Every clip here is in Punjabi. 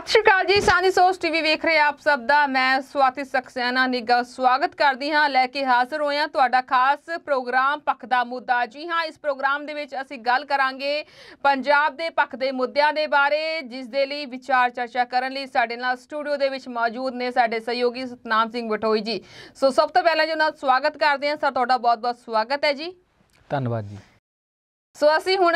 ਸਤਿ ਸ਼੍ਰੀ ਅਕਾਲ ਜੀ ਸਾਨੀ ਸੋਸ ਟੀਵੀ ਵੇਖ ਰਹੇ ਆਪ ਸਭ ਦਾ ਮੈਂ ਸਵਾਤੀ ਸਖਸਿਆਨਾ ਨਿੱਗਾ ਸਵਾਗਤ ਕਰਦੀ ਹਾਂ ਲੈ ਕੇ ਹਾਜ਼ਰ ਹੋਇਆ ਤੁਹਾਡਾ ਖਾਸ ਪ੍ਰੋਗਰਾਮ ਪੱਖ ਦਾ ਮੁੱਦਾ ਜੀ ਹਾਂ ਇਸ ਪ੍ਰੋਗਰਾਮ ਦੇ ਵਿੱਚ ਅਸੀਂ ਗੱਲ ਕਰਾਂਗੇ ਪੰਜਾਬ ਦੇ ਪੱਖ ਦੇ ਮੁੱਦਿਆਂ ਦੇ ਬਾਰੇ ਜਿਸ ਦੇ ਲਈ ਵਿਚਾਰ ਚਰਚਾ ਕਰਨ ਲਈ ਸਾਡੇ ਨਾਲ ਸਟੂਡੀਓ ਦੇ ਵਿੱਚ ਮੌਜੂਦ ਨੇ ਸਾਡੇ ਸਹਿਯੋਗੀ ਸਤਨਾਮ ਸਿੰਘ ਬਟੋਈ ਜੀ ਸੋ ਸਭ ਤੋਂ ਪਹਿਲਾਂ ਜੀ ਉਹਨਾਂ ਦਾ ਸਵਾਗਤ ਕਰਦੇ ਹਾਂ ਸਰ ਤੁਹਾਡਾ ਬਹੁਤ-ਬਹੁਤ ਸਵਾਗਤ ਹੈ ਜੀ ਧੰਨਵਾਦ ਜੀ ਸੋ ਅਸੀਂ ਹੁਣ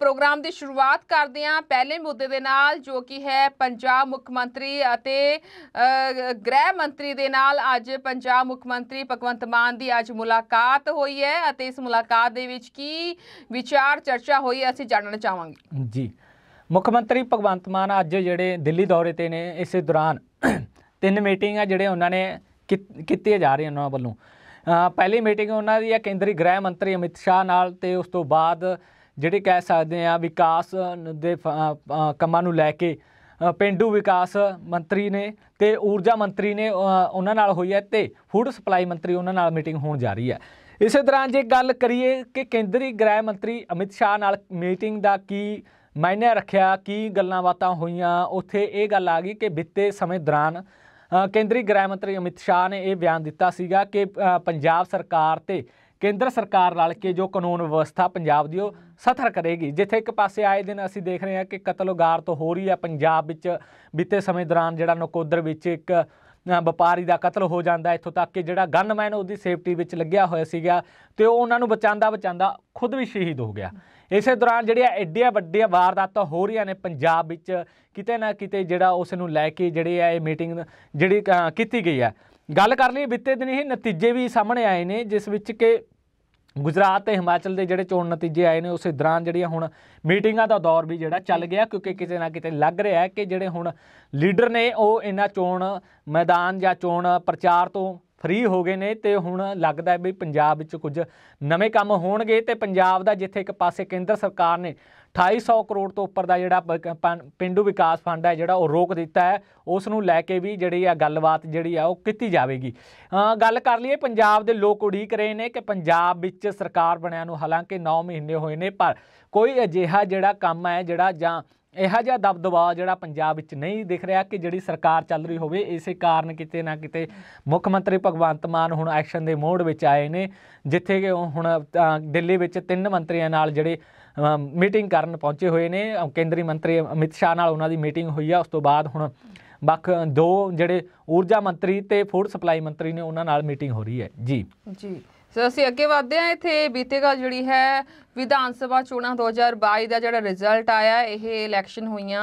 ਪ੍ਰੋਗਰਾਮ ਦੀ ਸ਼ੁਰੂਆਤ ਕਰਦੇ ਹਾਂ ਪਹਿਲੇ ਮੁੱਦੇ ਦੇ ਨਾਲ ਜੋ ਕਿ ਹੈ ਪੰਜਾਬ ਮੁੱਖ ਮੰਤਰੀ ਅਤੇ ਗ੍ਰਹਿ ਮੰਤਰੀ ਦੇ ਨਾਲ ਅੱਜ ਪੰਜਾਬ ਮੁੱਖ ਮੰਤਰੀ ਭਗਵੰਤ ਮਾਨ ਦੀ ਅੱਜ ਮੁਲਾਕਾਤ ਹੋਈ ਹੈ ਅਤੇ ਇਸ ਮੁਲਾਕਾਤ ਦੇ ਵਿੱਚ ਕੀ ਵਿਚਾਰ ਚਰਚਾ ਹੋਈ ਅਸੀਂ ਜਾਣਨਾ ਚਾਹਾਂਗੇ ਜੀ ਮੁੱਖ ਮੰਤਰੀ ਭਗਵੰਤ ਮਾਨ ਅੱਜ ਜਿਹੜੇ ਦਿੱਲੀ ਦੌਰੇ ਤੇ ਨੇ ਇਸੇ ਦੌਰਾਨ ਤਿੰਨ ਮੀਟਿੰਗਾਂ ਜਿਹੜੇ ਉਹਨਾਂ ਨੇ ਕੀਤੀਆਂ ਜਾ ਰਹੀਆਂ ਉਹਨਾਂ ਵੱਲੋਂ ਪਹਿਲੀ ਮੀਟਿੰਗ ਉਹਨਾਂ ਦੀ ਹੈ ਕੇਂਦਰੀ ਗ੍ਰਹਿ ਮੰਤਰੀ ਅਮਿਤ ਸ਼ਾਹ ਨਾਲ ਤੇ ਉਸ ਤੋਂ ਬਾਅਦ ਜਿਹੜੇ ਕਹਿ ਸਕਦੇ ਆ ਵਿਕਾਸ ਦੇ ਕੰਮਾਂ ਨੂੰ ਲੈ ਕੇ ਪਿੰਡੂ ਵਿਕਾਸ ਮੰਤਰੀ ਨੇ ਤੇ ਊਰਜਾ ਮੰਤਰੀ ਨੇ ਉਹਨਾਂ ਨਾਲ ਹੋਈ ਹੈ ਤੇ ਫੂਡ ਸਪਲਾਈ ਮੰਤਰੀ ਉਹਨਾਂ ਨਾਲ ਮੀਟਿੰਗ ਹੋਣ ਜਾ ਰਹੀ ਹੈ ਇਸੇ ਤਰ੍ਹਾਂ ਜੇ ਗੱਲ ਕਰੀਏ ਕਿ ਕੇਂਦਰੀ ਗ੍ਰਹਿ ਮੰਤਰੀ ਅਮਿਤ ਸ਼ਾਹ ਨਾਲ ਮੀਟਿੰਗ ਦਾ ਕੀ ਮਾਇਨੇ ਰੱਖਿਆ ਕੀ ਗੱਲਾਂ ਬਾਤਾਂ ਹੋਈਆਂ ਉੱਥੇ ਇਹ ਗੱਲ ਆ ਗਈ ਕਿ ਬਿੱਤੇ ਸਮੇਂ ਦੌਰਾਨ ਕੇਂਦਰੀ ਗ੍ਰਹਿ ਮੰਤਰੀ ਅਮਿਤ ਸ਼ਾਹ ਨੇ ਇਹ ਬਿਆਨ ਦਿੱਤਾ ਸੀਗਾ ਕਿ ਪੰਜਾਬ ਸਰਕਾਰ ਤੇ ਕੇਂਦਰ ਸਰਕਾਰ ਨਾਲ ਕੇ ਜੋ ਕਾਨੂੰਨ ਵਿਵਸਥਾ ਪੰਜਾਬ ਦੀ ਉਹ ਸਥਰ ਕਰੇਗੀ ਜਿੱਥੇ ਇੱਕ ਪਾਸੇ ਆਏ ਦਿਨ ਅਸੀਂ ਦੇਖ ਰਹੇ ਹਾਂ ਕਿ ਕਤਲੋਗਾਰ ਤੋਂ ਹੋ ਰਹੀ ਹੈ ਪੰਜਾਬ ਵਿੱਚ ਬੀਤੇ ਸਮੇਂ ਦੌਰਾਨ ਜਿਹੜਾ ਨਕੋਦਰ ਵਿੱਚ ਇੱਕ ਵਪਾਰੀ ਦਾ ਕਤਲ ਹੋ ਜਾਂਦਾ ਇੱਥੋਂ ਤੱਕ ਕਿ ਜਿਹੜਾ ਗਨਮੈਨ ਉਹਦੀ ਸੇਫਟੀ ਵਿੱਚ ਲੱਗਿਆ ਹੋਇਆ ਸੀਗਾ ਤੇ ਉਹ ਉਹਨਾਂ ਨੂੰ ਬਚਾਉਂਦਾ ਬਚਾਉਂਦਾ ਖੁਦ ਵੀ ਸ਼ਹੀਦ ਹੋ ਗਿਆ ਇਸੇ ਦੌਰਾਨ ਜਿਹੜੀਆਂ ਐਡੀਆਂ ਵੱਡੀਆਂ ਵਾਰਦਾਤਾਂ ਹੋ ਰਹੀਆਂ ਨੇ ਪੰਜਾਬ ਵਿੱਚ ਕਿਤੇ ਨਾ ਕਿਤੇ ਜਿਹੜਾ ਉਸ ਨੂੰ ਲੈ ਕੇ ਜਿਹੜੇ ਆ ਇਹ ਮੀਟਿੰਗ ਜਿਹੜੀ ਕੀਤੀ ਗਈ ਹੈ ਗੱਲ ਕਰ ਲਈ ਬਿੱਤੇ ਦਿਨ ਇਹ ਨਤੀਜੇ ਵੀ ਸਾਹਮਣੇ ਆਏ ਨੇ ਜਿਸ ਵਿੱਚ ਕਿ ਗੁਜਰਾਤ ਤੇ ਹਿਮਾਚਲ ਦੇ ਜਿਹੜੇ ਚੋਣ ਨਤੀਜੇ ਆਏ ਨੇ ਉਸੇ ਦੌਰਾਨ ਜਿਹੜੀਆਂ ਹੁਣ ਮੀਟਿੰਗਾਂ ਦਾ ਦੌਰ ਵੀ ਜਿਹੜਾ ਚੱਲ ਗਿਆ ਕਿਉਂਕਿ ਕਿਤੇ ਨਾ ਕਿਤੇ ਲੱਗ ਰਿਹਾ ਹੈ ਕਿ ਜਿਹੜੇ ਹੁਣ ਲੀਡਰ ਨੇ ਉਹ ਇਹਨਾਂ ਚੋਣ ਮੈਦਾਨ ਜਾਂ ਚੋਣ ਪ੍ਰਚਾਰ ਤੋਂ ਫ੍ਰੀ ਹੋ ਗਏ ਨੇ ਤੇ ਹੁਣ ਲੱਗਦਾ ਹੈ ਵੀ ਪੰਜਾਬ ਵਿੱਚ ਕੁਝ ਨਵੇਂ ਕੰਮ ਹੋਣਗੇ ਤੇ ਪੰਜਾਬ ਦਾ ਜਿੱਥੇ ਇੱਕ ਪਾਸੇ ਕੇਂਦਰ ਸਰਕਾਰ ਨੇ 2800 ਕਰੋੜ ਤੋਂ ਉੱਪਰ ਦਾ ਜਿਹੜਾ ਪਿੰਡੂ ਵਿਕਾਸ ਫੰਡ ਹੈ ਜਿਹੜਾ ਉਹ ਰੋਕ ਦਿੱਤਾ ਹੈ ਉਸ ਨੂੰ ਲੈ ਕੇ ਵੀ ਜਿਹੜੀ ਆ ਗੱਲਬਾਤ ਜਿਹੜੀ ਆ ਉਹ ਕੀਤੀ ਜਾਵੇਗੀ ਗੱਲ ਕਰ ਲਈਏ ਪੰਜਾਬ ਦੇ ਲੋਕ ਉਡੀਕ ਰਹੇ ਨੇ ਕਿ ਪੰਜਾਬ ਵਿੱਚ ਸਰਕਾਰ ਬਣਿਆ ਨੂੰ ਹਾਲਾਂਕਿ 9 ਮਹੀਨੇ ਹੋਏ ਨੇ ਪਰ ਕੋਈ ਅਜਿਹਾ ਜਿਹੜਾ ਕੰਮ ਹੈ ਜਿਹੜਾ ਜਾਂ ਇਹੋ ਜਿਹਾ ਦਬਦਬਾ ਜਿਹੜਾ ਪੰਜਾਬ ਵਿੱਚ ਨਹੀਂ ਦਿਖ ਰਿਹਾ ਕਿ ਜਿਹੜੀ ਸਰਕਾਰ ਚੱਲ ਰਹੀ ਹੋਵੇ ਇਸੇ ਕਾਰਨ ਕਿਤੇ ਨਾ ਕਿਤੇ ਮੁੱਖ ਮੰਤਰੀ ਭਗਵੰਤ ਮਾਨ ਹੁਣ ਐਕਸ਼ਨ ਦੇ ਮੋੜ ਵਿੱਚ ਆਏ ਨੇ ਜਿੱਥੇ ਕਿ ਹੁਣ ਦਿੱਲੀ ਵਿੱਚ ਤਿੰਨ ਮੰਤਰੀਆਂ ਨਾਲ ਜਿਹੜੇ ਮੀਟਿੰਗ ਕਰਨ ਪਹੁੰਚੇ ਹੋਏ ਨੇ ਕੇਂਦਰੀ ਮੰਤਰੀ ਅਮਿਤ ਸ਼ਾਹ ਨਾਲ ਉਹਨਾਂ ਦੀ ਮੀਟਿੰਗ ਹੋਈ ਆ ਉਸ ਤੋਂ ਬਾਅਦ ਹੁਣ ਬਖ ਦੋ ਜਿਹੜੇ ਊਰਜਾ ਮੰਤਰੀ ਤੇ ਫੂਡ ਸਪਲਾਈ ਮੰਤਰੀ ਨੇ ਉਹਨਾਂ ਨਾਲ ਮੀਟਿੰਗ ਹੋ ਰਹੀ ਹੈ ਜੀ ਜੀ ਸੋ ਅਸੀਂ ਅੱਗੇ ਵਧਦੇ ਹਾਂ ਇੱਥੇ ਬੀਤੇ ਕੱਲ ਜਿਹੜੀ ਹੈ ਵਿਧਾਨ ਸਭਾ ਚੋਣਾਂ 2022 ਦਾ ਜਿਹੜਾ ਰਿਜ਼ਲਟ ਆਇਆ ਇਹ ਇਲੈਕਸ਼ਨ ਹੋਈਆਂ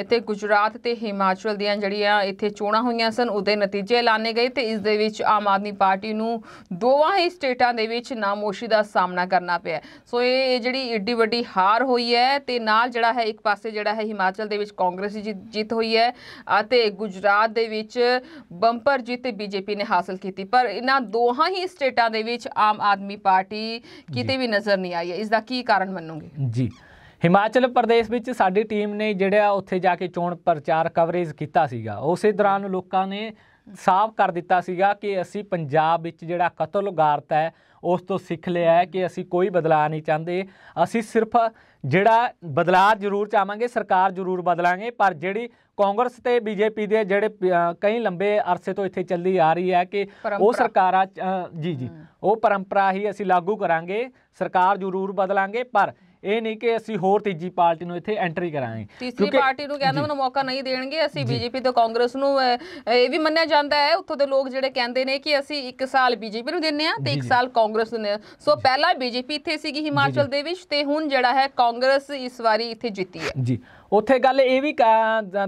ਇੱਥੇ ਗੁਜਰਾਤ ਤੇ ਹਿਮਾਚਲ ਦੀਆਂ ਜਿਹੜੀਆਂ ਇੱਥੇ ਚੋਣਾਂ ਹੋਈਆਂ ਸਨ ਉਹਦੇ ਨਤੀਜੇ ਐਲਾਨੇ ਗਏ ਤੇ ਇਸ ਦੇ ਵਿੱਚ ਆਮ ਆਦਮੀ ਪਾਰਟੀ ਨੂੰ ਦੋਵਾਂ ਹੀ ਸਟੇਟਾਂ ਦੇ ਵਿੱਚ ਨਾਮੋਸ਼ੀ ਦਾ ਸਾਹਮਣਾ ਕਰਨਾ ਪਿਆ ਸੋ ਇਹ ਜਿਹੜੀ ਏਡੀ ਵੱਡੀ ਹਾਰ ਹੋਈ ਹੈ ਤੇ ਨਾਲ ਜਿਹੜਾ ਹੈ ਇੱਕ ਪਾਸੇ ਜਿਹੜਾ ਹੈ ਹਿਮਾਚਲ ਦੇ ਵਿੱਚ ਕਾਂਗਰਸ ਦੀ ਜਿੱਤ ਹੋਈ ਹੈ ਅਤੇ ਗੁਜਰਾਤ ਦੇ ਵਿੱਚ ਬੰਪਰ ਜਿੱਤ ਬੀਜੇਪੀ ਨੇ ਹਾਸਲ ਕੀਤੀ ਪਰ ਇਹਨਾਂ ਦੋਹਾਂ ਹੀ ਸਟੇਟਾਂ ਦੇ ਵਿੱਚ ਆਮ ਆਦਮੀ ਪਾਰਟੀ ਕਿਤੇ ਵੀ ਨਜ਼ਰ ਨਹੀਂ ਆਈ ਹੈ ਇਸ ਦਾ ਕੀ ਕਾਰਨ ਮੰਨੋਗੇ ਜੀ ਹਿਮਾਚਲ ਪ੍ਰਦੇਸ਼ ਵਿੱਚ ਸਾਡੀ ਟੀਮ ਨੇ ਜਿਹੜਾ ਉੱਥੇ ਜਾ ਕੇ ਚੋਣ ਪ੍ਰਚਾਰ ਕਵਰੇਜ ਕੀਤਾ ਸੀਗਾ ਉਸੇ ਦੌਰਾਨ ਲੋਕਾਂ ਨੇ ਸਾਫ਼ ਕਰ ਦਿੱਤਾ ਸੀਗਾ ਕਿ ਅਸੀਂ ਪੰਜਾਬ ਵਿੱਚ ਜਿਹੜਾ ਕਤਲ ਹੈ ਉਸ ਤੋਂ ਸਿੱਖ ਲਿਆ ਹੈ ਕਿ ਅਸੀਂ ਕੋਈ ਬਦਲਾਅ ਨਹੀਂ ਚਾਹੁੰਦੇ ਅਸੀਂ ਸਿਰਫ ਜਿਹੜਾ ਬਦਲਾਅ ਜ਼ਰੂਰ ਚਾਹਾਂਗੇ ਸਰਕਾਰ ਜ਼ਰੂਰ ਬਦਲਾਂਗੇ ਪਰ ਜਿਹੜੀ ਕਾਂਗਰਸ ਤੇ ਬੀਜੇਪੀ ਦੇ ਜਿਹੜੇ ਕਈ ਲੰਬੇ ਅਰਸੇ ਤੋਂ ਇੱਥੇ ਚੱਲੀ ਆ ਰਹੀ ਹੈ ਕਿ ਉਹ ਸਰਕਾਰਾਂ ਜੀ ਜੀ ਉਹ ਪਰੰਪਰਾ ਹੀ ਅਸੀਂ ਲਾਗੂ ਕਰਾਂਗੇ ਸਰਕਾਰ ਜ਼ਰੂਰ ਬਦਲਾਂਗੇ ਪਰ ਇਹ ਨਹੀਂ ਕਿ ਅਸੀਂ ਹੋਰ ਤੀਜੀ ਪਾਰਟੀ ਨੂੰ ਇੱਥੇ ਐਂਟਰੀ ਕਰਾਂਗੇ ਤੀਸਰੀ ਪਾਰਟੀ ਨੂੰ ਕਹਿੰਦਾ ਉਹਨਾਂ ਮੌਕਾ ਨਹੀਂ ਦੇਣਗੇ ਅਸੀਂ ਬੀਜੇਪੀ ਤੇ ਕਾਂਗਰਸ ਨੂੰ ਇਹ ਵੀ ਮੰਨਿਆ ਜਾਂਦਾ ਹੈ ਉੱਥੋਂ ਦੇ ਲੋਕ ਜਿਹੜੇ ਕਹਿੰਦੇ ਨੇ ਕਿ ਅਸੀਂ 1 ਸਾਲ ਬੀਜੇਪੀ ਨੂੰ ਦਿੰਨੇ ਆ ਤੇ 1 ਸਾਲ ਕਾਂਗਰਸ ਨੂੰ ਦਿੰਨੇ ਸੋ ਪਹਿਲਾਂ ਬੀਜੇਪੀ ਇੱਥੇ ਸੀਗੀ ਹਿਮਾਚਲ ਦੇ ਵਿੱਚ ਤੇ ਹੁਣ ਜਿਹੜਾ ਹੈ ਕਾਂਗਰਸ ਇਸ ਵਾਰੀ ਇੱਥੇ ਜਿੱਤੀ ਹੈ ਜੀ ਉੱਥੇ ਗੱਲ ਇਹ ਵੀ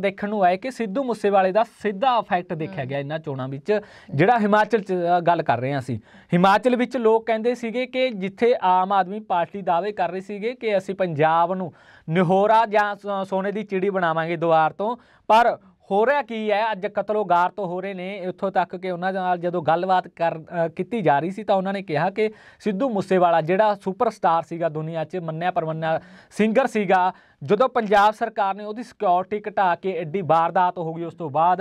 ਦੇਖਣ ਨੂੰ ਆਏ ਕਿ ਸਿੱਧੂ ਮੂਸੇਵਾਲੇ ਦਾ ਸਿੱਧਾ ਇਫੈਕਟ ਦੇਖਿਆ ਗਿਆ ਇਹਨਾਂ ਚੋਣਾਂ ਵਿੱਚ ਜਿਹੜਾ ਹਿਮਾਚਲ ਚ ਗੱਲ ਕਰ ਰਹੇ ਹਾਂ ਅਸੀਂ ਹਿਮਾਚਲ ਵਿੱਚ ਲੋਕ ਕਹਿੰਦੇ ਸੀਗੇ ਕਿ ਜਿੱਥੇ ਆਮ ਆਦਮੀ ਪਾਰਟੀ ਦਾਅਵੇ ਕਰ ਰਹੀ ਸੀਗੇ ਕਿ ਅਸੀਂ ਪੰਜਾਬ ਨੂੰ ਨਿਹੋਰਾ ਜਾਂ ਸੋਨੇ ਦੀ ਚਿੜੀ ਬਣਾਵਾਂਗੇ ਦੁਆਰ ਤੋਂ ਪਰ ਹੋ ਰਿਹਾ ਕੀ ਹੈ ਅੱਜ ਕਤਲੋਗਾਰ ਤੋਂ ਹੋ ਰਹੇ ਨੇ ਇੱਥੋਂ ਤੱਕ ਕਿ ਉਹਨਾਂ ਨਾਲ ਜਦੋਂ ਗੱਲਬਾਤ ਕਰ ਕੀਤੀ ਜਾ ਰਹੀ ਸੀ ਤਾਂ ਉਹਨਾਂ ਨੇ ਕਿਹਾ ਕਿ ਸਿੱਧੂ ਮੂਸੇਵਾਲਾ ਜਿਹੜਾ ਸੁਪਰਸਟਾਰ ਸੀਗਾ ਦੁਨੀਆ 'ਚ ਮੰਨਿਆ ਪਰਮੰਨਿਆ ਸਿੰਗਰ ਸੀਗਾ ਜਦੋਂ ਪੰਜਾਬ ਸਰਕਾਰ ਨੇ ਉਹਦੀ ਸਿਕਿਉਰਿਟੀ ਘਟਾ ਕੇ ਐਡੀ ਵਾਰਦਾਤ ਹੋ ਗਈ ਉਸ ਤੋਂ ਬਾਅਦ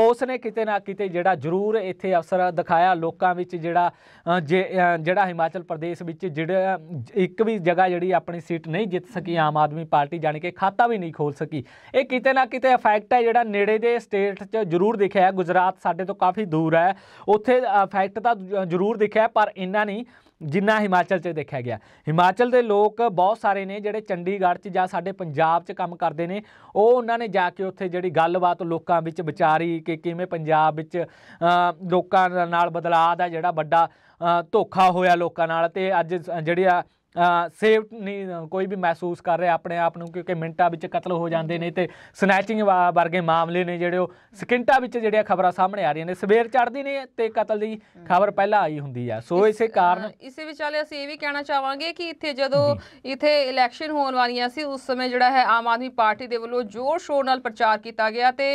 ਉਸ ਨੇ ਕਿਤੇ ਨਾ ਕਿਤੇ ਜਿਹੜਾ ਜ਼ਰੂਰ ਇੱਥੇ ਅਫਸਰ ਦਿਖਾਇਆ ਲੋਕਾਂ ਵਿੱਚ ਜਿਹੜਾ ਜਿਹੜਾ ਹਿਮਾਚਲ ਪ੍ਰਦੇਸ਼ ਵਿੱਚ ਜਿਹੜਾ ਇੱਕ ਵੀ ਜਗ੍ਹਾ ਜਿਹੜੀ ਆਪਣੀ ਸੀਟ ਨਹੀਂ ਜਿੱਤ ਸਕੀ ਆਮ ਆਦਮੀ ਪਾਰਟੀ ਜਾਣ ਕਿ ਖਾਤਾ ਵੀ ਨਹੀਂ ਖੋਲ ਸਕੀ ਇਹ ਕਿਤੇ ਨਾ ਕਿਤੇ ਇਫੈਕਟ ਹੈ ਜਿਹੜਾ ਨੇੜੇ ਦੇ ਸਟੇਟ 'ਚ ਜ਼ਰੂਰ ਦਿਖਿਆ ਗੁਜਰਾਤ ਸਾਡੇ ਤੋਂ ਕਾਫੀ ਦੂਰ ਹੈ ਉੱਥੇ ਇਫੈਕਟ ਤਾਂ ਜ਼ਰੂਰ ਦਿਖਿਆ ਪਰ ਇੰਨਾ ਨਹੀਂ ਜਿੰਨਾ ਹਿਮਾਚਲ 'ਚ ਦੇਖਿਆ ਗਿਆ ਹਿਮਾਚਲ ਦੇ ਲੋਕ ਬਹੁਤ ਸਾਰੇ ਨੇ ਜਿਹੜੇ ਚੰਡੀਗੜ੍ਹ 'ਚ ਜਾਂ ਸਾਡੇ ਪੰਜਾਬ 'ਚ ਕੰਮ ਕਰਦੇ ਨੇ ਉਹ ਉਹਨਾਂ ਨੇ ਜਾ ਕੇ ਉੱਥੇ ਜਿਹੜੀ ਗੱਲਬਾਤ ਲੋਕਾਂ ਵਿੱਚ ਵਿਚਾਰੀ ਕਿ ਕਿਵੇਂ ਪੰਜਾਬ ਵਿੱਚ ਲੋਕਾਂ ਨਾਲ ਬਦਲਾਅ ਦਾ ਜਿਹੜਾ ਵੱਡਾ ਧੋਖਾ ਹੋਇਆ ਲੋਕਾਂ ਨਾਲ ਤੇ ਅੱਜ ਜਿਹੜੀ ਆ ਸੇਫ ਨਹੀਂ ਕੋਈ ਵੀ ਮਹਿਸੂਸ ਕਰ ਰਿਹਾ ਆਪਣੇ ਆਪ ਨੂੰ ਕਿਉਂਕਿ ਮਿੰਟਾਂ ਵਿੱਚ ਕਤਲ ਹੋ ਜਾਂਦੇ ਨੇ ਤੇ ਸਨੈਚਿੰਗ ਵਰਗੇ ਮਾਮਲੇ ਨੇ ਜਿਹੜੇ ਉਹ ਸਕਿੰਟਾਂ ਵਿੱਚ ਜਿਹੜੀਆਂ ਖਬਰਾਂ ਸਾਹਮਣੇ ਆ ਰਹੀਆਂ ਨੇ ਸਵੇਰ ਚੜ੍ਹਦੀ ਨੇ ਤੇ ਕਤਲ ਦੀ ਖਬਰ ਪਹਿਲਾਂ ਆਈ ਹੁੰਦੀ ਆ ਸੋ ਇਸੇ ਕਾਰਨ ਇਸੇ ਵਿਚਾਲੇ ਅਸੀਂ ਇਹ ਵੀ ਕਹਿਣਾ ਚਾਹਾਂਗੇ ਕਿ ਇੱਥੇ ਜਦੋਂ ਇੱਥੇ ਇਲੈਕਸ਼ਨ ਹੋਣ ਵਾਲੀਆਂ ਸੀ ਉਸ ਸਮੇਂ ਜਿਹੜਾ ਹੈ ਆਮ ਆਦਮੀ ਪਾਰਟੀ ਦੇ ਵੱਲੋਂ ਜ਼ੋਰ ਸ਼ੋਰ ਨਾਲ ਪ੍ਰਚਾਰ ਕੀਤਾ ਗਿਆ ਤੇ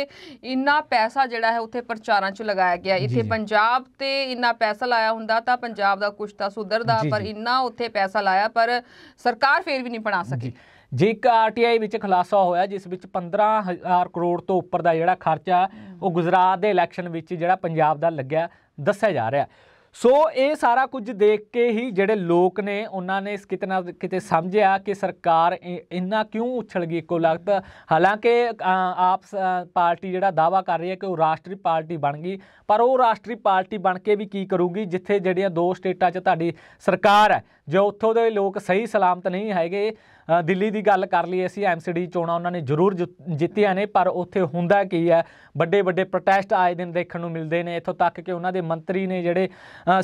ਇੰਨਾ ਪੈਸਾ ਜਿਹੜਾ ਹੈ ਉੱਥੇ ਪ੍ਰਚਾਰਾਂ 'ਚ ਲਗਾਇਆ ਗਿਆ ਇੱਥੇ ਪੰਜਾਬ ਤੇ ਇੰਨਾ ਪੈਸਾ ਲਾਇਆ ਹੁੰਦਾ ਤਾਂ ਪੰਜਾਬ ਦਾ ਕੁਝ ਤਾਂ ਸੁਧਰਦਾ ਪਰ ਇੰਨਾ ਉੱਥੇ ਪੈਸਾ ਲਾਇਆ ਹੈ ਪਰ ਸਰਕਾਰ ਫੇਰ ਵੀ ਨਹੀਂ ਬਣਾ ਸਕੀ ਜੇ ਇੱਕ ਆਰਟੀਆਈ ਵਿੱਚ ਖੁਲਾਸਾ ਹੋਇਆ ਜਿਸ ਵਿੱਚ 15000 ਕਰੋੜ ਤੋਂ ਉੱਪਰ ਦਾ ਜਿਹੜਾ ਖਰਚਾ ਉਹ ਗੁਜਰਾਤ ਦੇ ਇਲੈਕਸ਼ਨ ਵਿੱਚ ਜਿਹੜਾ ਪੰਜਾਬ ਦਾ ਲੱਗਿਆ ਦੱਸਿਆ ਜਾ ਰਿਹਾ ਸੋ ਇਹ ਸਾਰਾ ਕੁਝ ਦੇਖ ਕੇ ਹੀ ਜਿਹੜੇ ਲੋਕ ਨੇ ਉਹਨਾਂ ਨੇ ਕਿਤਨਾ ਕਿਤੇ ਸਮਝਿਆ ਕਿ ਸਰਕਾਰ ਇੰਨਾ ਕਿਉਂ ਉਛਲ ਗਈ ਕੋ ਲਗਤ ਹਾਲਾਂਕਿ ਆਪ ਪਾਰਟੀ ਜਿਹੜਾ ਦਾਵਾ ਕਰ ਰਹੀ ਹੈ ਕਿ ਉਹ ਰਾਸ਼ਟਰੀ ਪਾਰਟੀ ਬਣ ਗਈ ਪਰ ਉਹ ਰਾਸ਼ਟਰੀ ਪਾਰਟੀ ਬਣ ਕੇ ਵੀ ਕੀ ਕਰੂਗੀ ਜਿੱਥੇ ਜਿਹੜੀਆਂ ਦੋ ਸਟੇਟਾਂ 'ਚ ਤੁਹਾਡੀ ਸਰਕਾਰ ਹੈ ਜੋ ਉੱਥੋਂ ਦੇ ਲੋਕ ਸਹੀ ਸਲਾਮਤ ਨਹੀਂ ਹੈਗੇ ਦਿੱਲੀ ਦੀ ਗੱਲ ਕਰ ਲਈ ਅਸੀਂ ਐਮਸੀਡੀ ਚੋਣਾਂ ਉਹਨਾਂ ਨੇ ਜ਼ਰੂਰ ਜਿੱਤੀਆਂ ਨੇ ਪਰ ਉੱਥੇ ਹੁੰਦਾ ਕੀ ਹੈ ਵੱਡੇ ਵੱਡੇ ਪ੍ਰੋਟੈਸਟ ਆਏ ਦਿਨ ਦੇਖਣ ਨੂੰ ਮਿਲਦੇ ਨੇ ਇੱਥੋਂ ਤੱਕ ਕਿ ਉਹਨਾਂ ਦੇ ਮੰਤਰੀ ਨੇ ਜਿਹੜੇ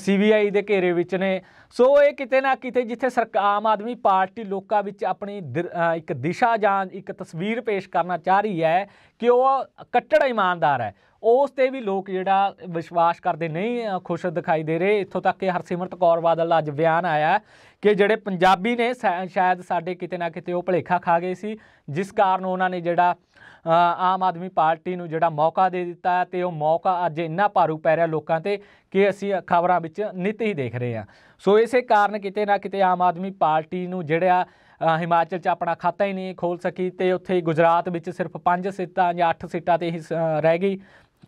ਸੀਬੀਆਈ ਦੇ ਘੇਰੇ ਵਿੱਚ ਨੇ ਸੋ ਇਹ ਕਿਤੇ ਨਾ ਕਿਤੇ ਜਿੱਥੇ ਸਰਕਾਰ ਆਦਮੀ ਪਾਰਟੀ ਲੋਕਾਂ ਵਿੱਚ ਆਪਣੀ ਇੱਕ ਦਿਸ਼ਾ ਜਾਂ ਇੱਕ ਤਸਵੀਰ ਪੇਸ਼ ਕਰਨਾ ਚਾਹ ਰਹੀ ਹੈ ਕਿ ਉਹ ਕੱਟੜ ਇਮਾਨਦਾਰ ਹੈ ਉਸ ਤੇ ਵੀ ਲੋਕ ਜਿਹੜਾ ਵਿਸ਼ਵਾਸ ਕਰਦੇ ਨਹੀਂ ਖੁਸ਼ ਦਿਖਾਈ ਦੇ ਰਹੇ ਇੱਥੋਂ ਤੱਕ ਕਿ ਹਰਸਿਮਰਤ ਕੌਰ ਬਾਦਲ ਦਾ ਅੱਜ ਬਿਆਨ ਆਇਆ ਕਿ ਜਿਹੜੇ ਪੰਜਾਬੀ ਨੇ ਸ਼ਾਇਦ ਸਾਡੇ ਕਿਤੇ ਨਾ ਕਿਤੇ ਉਹ ਭਲੇਖਾ ਖਾ ਗਏ ਸੀ ਜਿਸ ਕਾਰਨ ਉਹਨਾਂ ਨੇ ਜਿਹੜਾ ਆਮ ਆਦਮੀ ਪਾਰਟੀ ਨੂੰ ਜਿਹੜਾ ਮੌਕਾ ਦੇ ਦਿੱਤਾ ਤੇ ਉਹ ਮੌਕਾ ਅੱਜ ਇੰਨਾ ਭਾਰੂ ਪੈ ਰਿਹਾ ਲੋਕਾਂ ਤੇ ਕਿ ਅਸੀਂ ਖਬਰਾਂ ਵਿੱਚ ਨਿਤ ਹੀ ਦੇਖ ਰਹੇ ਹਾਂ ਸੋ ਇਸੇ ਕਾਰਨ ਕਿਤੇ ਨਾ ਕਿਤੇ ਆਮ ਆਦਮੀ ਪਾਰਟੀ ਨੂੰ ਜਿਹੜਾ ਹਿਮਾਚਲ 'ਚ ਆਪਣਾ ਖਾਤਾ ਹੀ ਨਹੀਂ ਖੋਲ ਸਕੀ ਤੇ ਉੱਥੇ ਗੁਜਰਾਤ ਵਿੱਚ ਸਿਰਫ 5 ਸੀਟਾਂ ਜਾਂ 8 ਸੀਟਾਂ ਤੇ ਹੀ ਰਹਿ ਗਈ